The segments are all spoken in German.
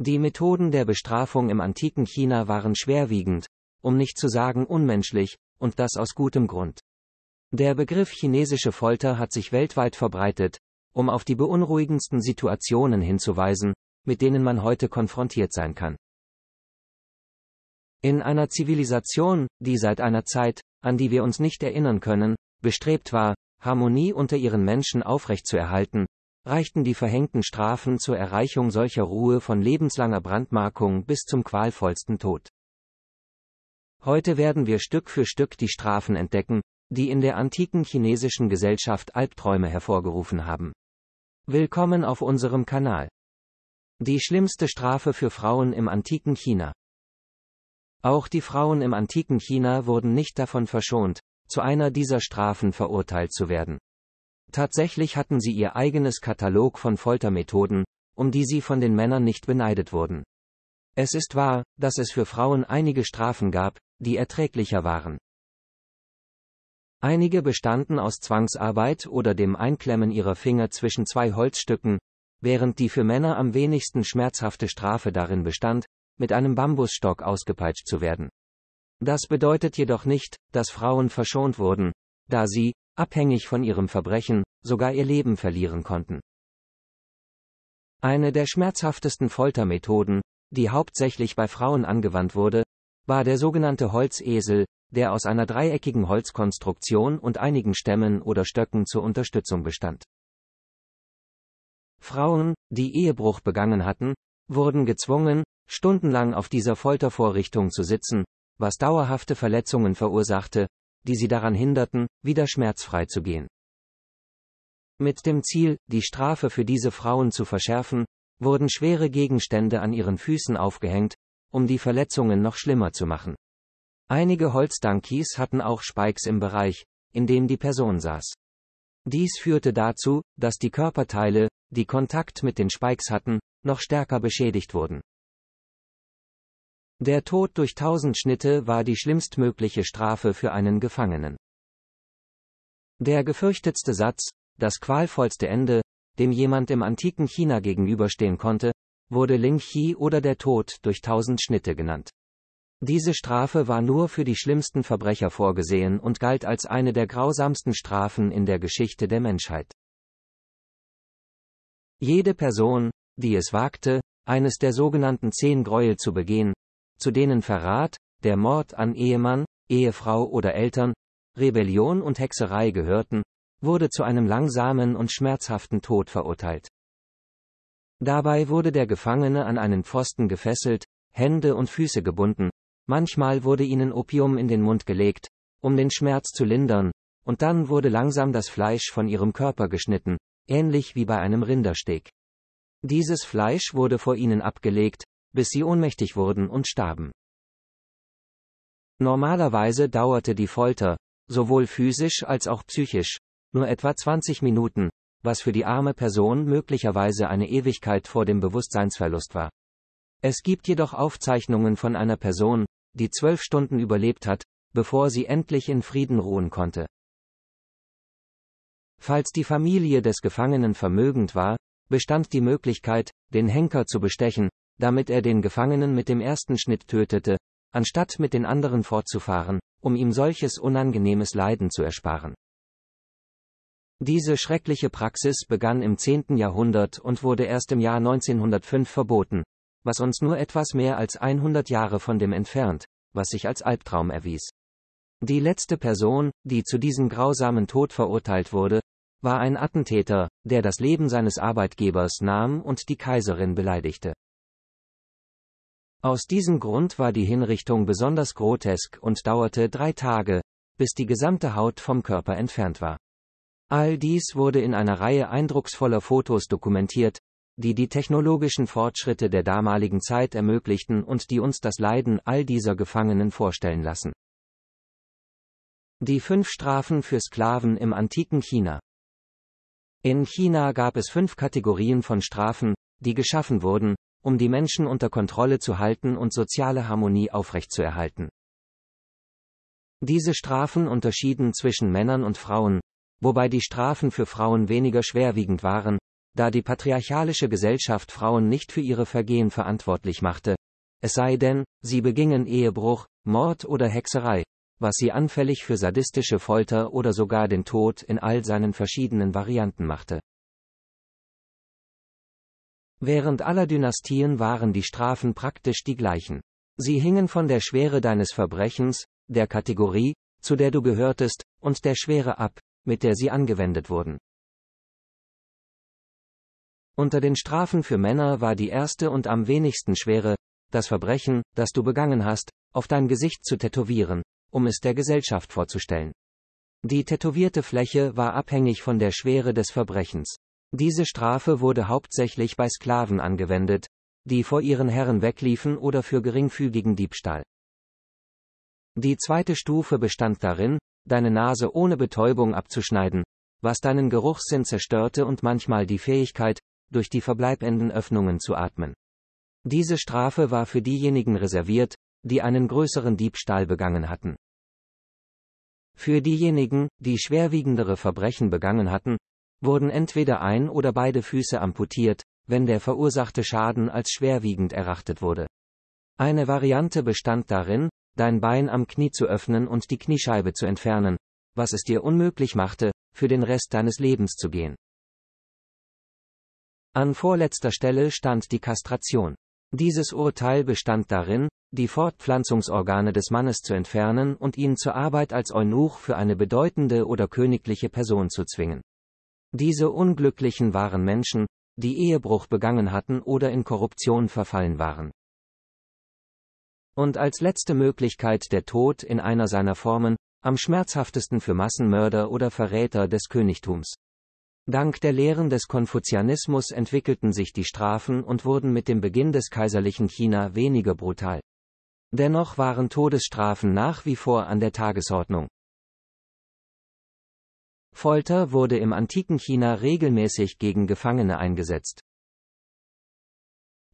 Die Methoden der Bestrafung im antiken China waren schwerwiegend, um nicht zu sagen unmenschlich, und das aus gutem Grund. Der Begriff chinesische Folter hat sich weltweit verbreitet, um auf die beunruhigendsten Situationen hinzuweisen, mit denen man heute konfrontiert sein kann. In einer Zivilisation, die seit einer Zeit, an die wir uns nicht erinnern können, bestrebt war, Harmonie unter ihren Menschen aufrechtzuerhalten, reichten die verhängten Strafen zur Erreichung solcher Ruhe von lebenslanger Brandmarkung bis zum qualvollsten Tod. Heute werden wir Stück für Stück die Strafen entdecken, die in der antiken chinesischen Gesellschaft Albträume hervorgerufen haben. Willkommen auf unserem Kanal. Die schlimmste Strafe für Frauen im antiken China. Auch die Frauen im antiken China wurden nicht davon verschont, zu einer dieser Strafen verurteilt zu werden. Tatsächlich hatten sie ihr eigenes Katalog von Foltermethoden, um die sie von den Männern nicht beneidet wurden. Es ist wahr, dass es für Frauen einige Strafen gab, die erträglicher waren. Einige bestanden aus Zwangsarbeit oder dem Einklemmen ihrer Finger zwischen zwei Holzstücken, während die für Männer am wenigsten schmerzhafte Strafe darin bestand, mit einem Bambusstock ausgepeitscht zu werden. Das bedeutet jedoch nicht, dass Frauen verschont wurden, da sie, abhängig von ihrem Verbrechen, sogar ihr Leben verlieren konnten. Eine der schmerzhaftesten Foltermethoden, die hauptsächlich bei Frauen angewandt wurde, war der sogenannte Holzesel, der aus einer dreieckigen Holzkonstruktion und einigen Stämmen oder Stöcken zur Unterstützung bestand. Frauen, die Ehebruch begangen hatten, wurden gezwungen, stundenlang auf dieser Foltervorrichtung zu sitzen, was dauerhafte Verletzungen verursachte, die sie daran hinderten, wieder schmerzfrei zu gehen. Mit dem Ziel, die Strafe für diese Frauen zu verschärfen, wurden schwere Gegenstände an ihren Füßen aufgehängt, um die Verletzungen noch schlimmer zu machen. Einige Holzdankies hatten auch Spikes im Bereich, in dem die Person saß. Dies führte dazu, dass die Körperteile, die Kontakt mit den Spikes hatten, noch stärker beschädigt wurden. Der Tod durch tausend Schnitte war die schlimmstmögliche Strafe für einen Gefangenen. Der gefürchtetste Satz, das qualvollste Ende, dem jemand im antiken China gegenüberstehen konnte, wurde Ling Qi oder der Tod durch tausend Schnitte genannt. Diese Strafe war nur für die schlimmsten Verbrecher vorgesehen und galt als eine der grausamsten Strafen in der Geschichte der Menschheit. Jede Person, die es wagte, eines der sogenannten zehn Gräuel zu begehen, zu denen Verrat, der Mord an Ehemann, Ehefrau oder Eltern, Rebellion und Hexerei gehörten, wurde zu einem langsamen und schmerzhaften Tod verurteilt. Dabei wurde der Gefangene an einen Pfosten gefesselt, Hände und Füße gebunden, manchmal wurde ihnen Opium in den Mund gelegt, um den Schmerz zu lindern, und dann wurde langsam das Fleisch von ihrem Körper geschnitten, ähnlich wie bei einem Rindersteg. Dieses Fleisch wurde vor ihnen abgelegt, bis sie ohnmächtig wurden und starben. Normalerweise dauerte die Folter, sowohl physisch als auch psychisch, nur etwa 20 Minuten, was für die arme Person möglicherweise eine Ewigkeit vor dem Bewusstseinsverlust war. Es gibt jedoch Aufzeichnungen von einer Person, die zwölf Stunden überlebt hat, bevor sie endlich in Frieden ruhen konnte. Falls die Familie des Gefangenen vermögend war, bestand die Möglichkeit, den Henker zu bestechen, damit er den Gefangenen mit dem ersten Schnitt tötete, anstatt mit den anderen fortzufahren, um ihm solches unangenehmes Leiden zu ersparen. Diese schreckliche Praxis begann im 10. Jahrhundert und wurde erst im Jahr 1905 verboten, was uns nur etwas mehr als 100 Jahre von dem entfernt, was sich als Albtraum erwies. Die letzte Person, die zu diesem grausamen Tod verurteilt wurde, war ein Attentäter, der das Leben seines Arbeitgebers nahm und die Kaiserin beleidigte. Aus diesem Grund war die Hinrichtung besonders grotesk und dauerte drei Tage, bis die gesamte Haut vom Körper entfernt war. All dies wurde in einer Reihe eindrucksvoller Fotos dokumentiert, die die technologischen Fortschritte der damaligen Zeit ermöglichten und die uns das Leiden all dieser Gefangenen vorstellen lassen. Die fünf Strafen für Sklaven im antiken China. In China gab es fünf Kategorien von Strafen, die geschaffen wurden, um die Menschen unter Kontrolle zu halten und soziale Harmonie aufrechtzuerhalten. Diese Strafen unterschieden zwischen Männern und Frauen, wobei die Strafen für Frauen weniger schwerwiegend waren, da die patriarchalische Gesellschaft Frauen nicht für ihre Vergehen verantwortlich machte, es sei denn, sie begingen Ehebruch, Mord oder Hexerei, was sie anfällig für sadistische Folter oder sogar den Tod in all seinen verschiedenen Varianten machte. Während aller Dynastien waren die Strafen praktisch die gleichen. Sie hingen von der Schwere deines Verbrechens, der Kategorie, zu der du gehörtest, und der Schwere ab, mit der sie angewendet wurden. Unter den Strafen für Männer war die erste und am wenigsten schwere, das Verbrechen, das du begangen hast, auf dein Gesicht zu tätowieren, um es der Gesellschaft vorzustellen. Die tätowierte Fläche war abhängig von der Schwere des Verbrechens. Diese Strafe wurde hauptsächlich bei Sklaven angewendet, die vor ihren Herren wegliefen oder für geringfügigen Diebstahl. Die zweite Stufe bestand darin, deine Nase ohne Betäubung abzuschneiden, was deinen Geruchssinn zerstörte und manchmal die Fähigkeit, durch die verbleibenden Öffnungen zu atmen. Diese Strafe war für diejenigen reserviert, die einen größeren Diebstahl begangen hatten. Für diejenigen, die schwerwiegendere Verbrechen begangen hatten, wurden entweder ein oder beide Füße amputiert, wenn der verursachte Schaden als schwerwiegend erachtet wurde. Eine Variante bestand darin, dein Bein am Knie zu öffnen und die Kniescheibe zu entfernen, was es dir unmöglich machte, für den Rest deines Lebens zu gehen. An vorletzter Stelle stand die Kastration. Dieses Urteil bestand darin, die Fortpflanzungsorgane des Mannes zu entfernen und ihn zur Arbeit als Eunuch für eine bedeutende oder königliche Person zu zwingen. Diese Unglücklichen waren Menschen, die Ehebruch begangen hatten oder in Korruption verfallen waren. Und als letzte Möglichkeit der Tod in einer seiner Formen, am schmerzhaftesten für Massenmörder oder Verräter des Königtums. Dank der Lehren des Konfuzianismus entwickelten sich die Strafen und wurden mit dem Beginn des kaiserlichen China weniger brutal. Dennoch waren Todesstrafen nach wie vor an der Tagesordnung. Folter wurde im antiken China regelmäßig gegen Gefangene eingesetzt.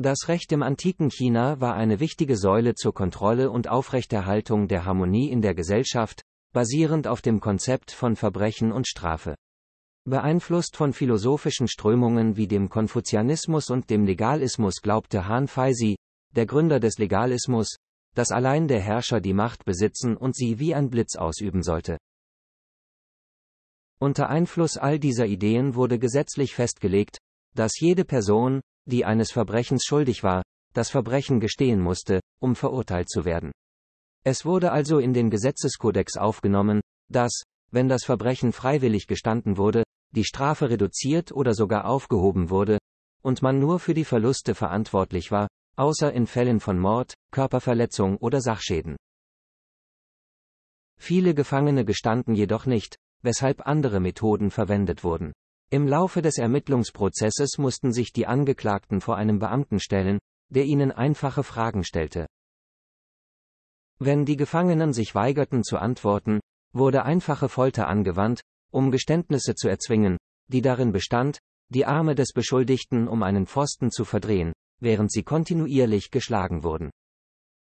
Das Recht im antiken China war eine wichtige Säule zur Kontrolle und Aufrechterhaltung der Harmonie in der Gesellschaft, basierend auf dem Konzept von Verbrechen und Strafe. Beeinflusst von philosophischen Strömungen wie dem Konfuzianismus und dem Legalismus glaubte Han Feisi, der Gründer des Legalismus, dass allein der Herrscher die Macht besitzen und sie wie ein Blitz ausüben sollte. Unter Einfluss all dieser Ideen wurde gesetzlich festgelegt, dass jede Person, die eines Verbrechens schuldig war, das Verbrechen gestehen musste, um verurteilt zu werden. Es wurde also in den Gesetzeskodex aufgenommen, dass, wenn das Verbrechen freiwillig gestanden wurde, die Strafe reduziert oder sogar aufgehoben wurde, und man nur für die Verluste verantwortlich war, außer in Fällen von Mord, Körperverletzung oder Sachschäden. Viele Gefangene gestanden jedoch nicht, weshalb andere Methoden verwendet wurden. Im Laufe des Ermittlungsprozesses mussten sich die Angeklagten vor einem Beamten stellen, der ihnen einfache Fragen stellte. Wenn die Gefangenen sich weigerten zu antworten, wurde einfache Folter angewandt, um Geständnisse zu erzwingen, die darin bestand, die Arme des Beschuldigten um einen Pfosten zu verdrehen, während sie kontinuierlich geschlagen wurden.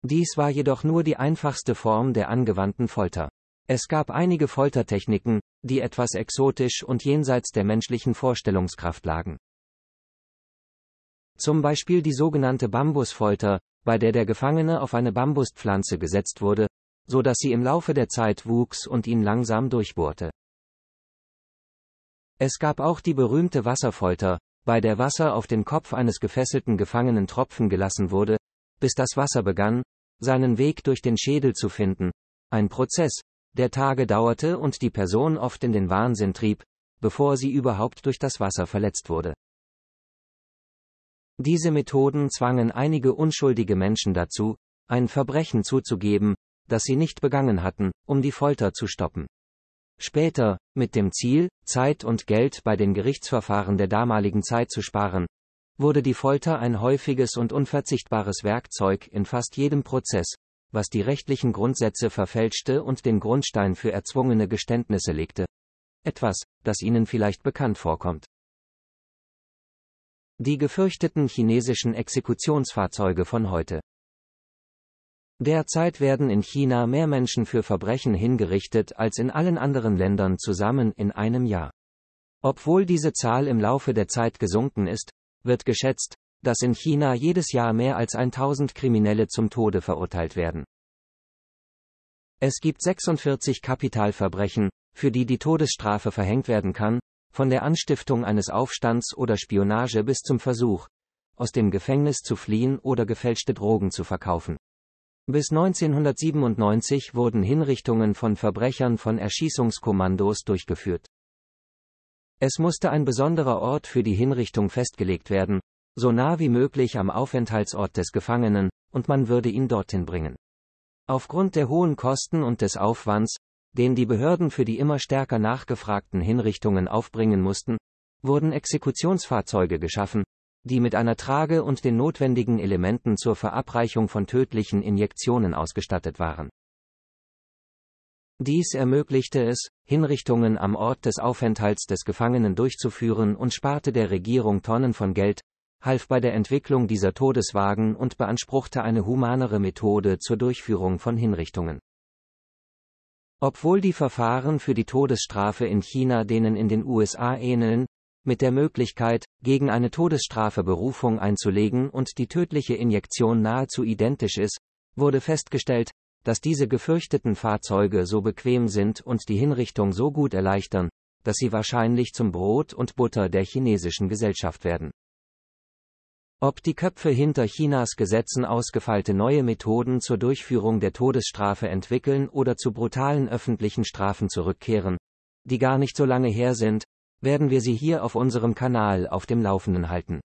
Dies war jedoch nur die einfachste Form der angewandten Folter. Es gab einige Foltertechniken, die etwas exotisch und jenseits der menschlichen Vorstellungskraft lagen. Zum Beispiel die sogenannte Bambusfolter, bei der der Gefangene auf eine Bambuspflanze gesetzt wurde, so dass sie im Laufe der Zeit wuchs und ihn langsam durchbohrte. Es gab auch die berühmte Wasserfolter, bei der Wasser auf den Kopf eines gefesselten Gefangenen tropfen gelassen wurde, bis das Wasser begann, seinen Weg durch den Schädel zu finden, ein Prozess, der Tage dauerte und die Person oft in den Wahnsinn trieb, bevor sie überhaupt durch das Wasser verletzt wurde. Diese Methoden zwangen einige unschuldige Menschen dazu, ein Verbrechen zuzugeben, das sie nicht begangen hatten, um die Folter zu stoppen. Später, mit dem Ziel, Zeit und Geld bei den Gerichtsverfahren der damaligen Zeit zu sparen, wurde die Folter ein häufiges und unverzichtbares Werkzeug in fast jedem Prozess, was die rechtlichen Grundsätze verfälschte und den Grundstein für erzwungene Geständnisse legte. Etwas, das Ihnen vielleicht bekannt vorkommt. Die gefürchteten chinesischen Exekutionsfahrzeuge von heute. Derzeit werden in China mehr Menschen für Verbrechen hingerichtet als in allen anderen Ländern zusammen in einem Jahr. Obwohl diese Zahl im Laufe der Zeit gesunken ist, wird geschätzt, dass in China jedes Jahr mehr als 1000 Kriminelle zum Tode verurteilt werden. Es gibt 46 Kapitalverbrechen, für die die Todesstrafe verhängt werden kann, von der Anstiftung eines Aufstands oder Spionage bis zum Versuch, aus dem Gefängnis zu fliehen oder gefälschte Drogen zu verkaufen. Bis 1997 wurden Hinrichtungen von Verbrechern von Erschießungskommandos durchgeführt. Es musste ein besonderer Ort für die Hinrichtung festgelegt werden, so nah wie möglich am Aufenthaltsort des Gefangenen, und man würde ihn dorthin bringen. Aufgrund der hohen Kosten und des Aufwands, den die Behörden für die immer stärker nachgefragten Hinrichtungen aufbringen mussten, wurden Exekutionsfahrzeuge geschaffen, die mit einer Trage und den notwendigen Elementen zur Verabreichung von tödlichen Injektionen ausgestattet waren. Dies ermöglichte es, Hinrichtungen am Ort des Aufenthalts des Gefangenen durchzuführen und sparte der Regierung Tonnen von Geld, half bei der Entwicklung dieser Todeswagen und beanspruchte eine humanere Methode zur Durchführung von Hinrichtungen. Obwohl die Verfahren für die Todesstrafe in China denen in den USA ähneln, mit der Möglichkeit, gegen eine Todesstrafe Berufung einzulegen und die tödliche Injektion nahezu identisch ist, wurde festgestellt, dass diese gefürchteten Fahrzeuge so bequem sind und die Hinrichtung so gut erleichtern, dass sie wahrscheinlich zum Brot und Butter der chinesischen Gesellschaft werden. Ob die Köpfe hinter Chinas Gesetzen ausgefeilte neue Methoden zur Durchführung der Todesstrafe entwickeln oder zu brutalen öffentlichen Strafen zurückkehren, die gar nicht so lange her sind, werden wir Sie hier auf unserem Kanal auf dem Laufenden halten.